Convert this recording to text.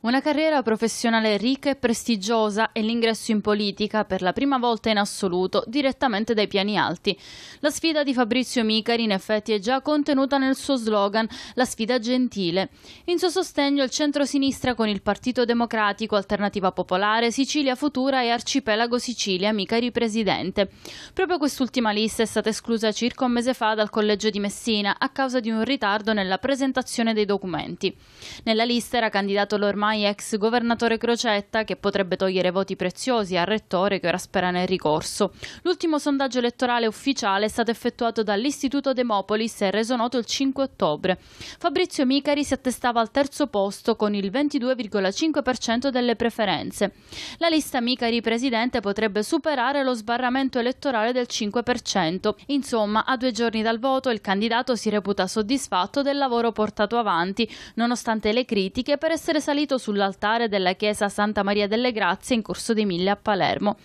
Una carriera professionale ricca e prestigiosa e l'ingresso in politica per la prima volta in assoluto direttamente dai piani alti. La sfida di Fabrizio Micari in effetti è già contenuta nel suo slogan La sfida gentile. In suo sostegno il centro-sinistra con il Partito Democratico, Alternativa Popolare, Sicilia Futura e Arcipelago Sicilia, Micari presidente. Proprio quest'ultima lista è stata esclusa circa un mese fa dal collegio di Messina a causa di un ritardo nella presentazione dei documenti. Nella lista era candidato l'ormai ormai ex governatore Crocetta che potrebbe togliere voti preziosi al rettore che ora spera nel ricorso. L'ultimo sondaggio elettorale ufficiale è stato effettuato dall'Istituto Demopolis e reso noto il 5 ottobre. Fabrizio Micari si attestava al terzo posto con il 22,5% delle preferenze. La lista Micari presidente potrebbe superare lo sbarramento elettorale del 5%. Insomma, a due giorni dal voto il candidato si reputa soddisfatto del lavoro portato avanti, nonostante le critiche per essere salito sull'altare della chiesa Santa Maria delle Grazie in Corso dei Mille a Palermo.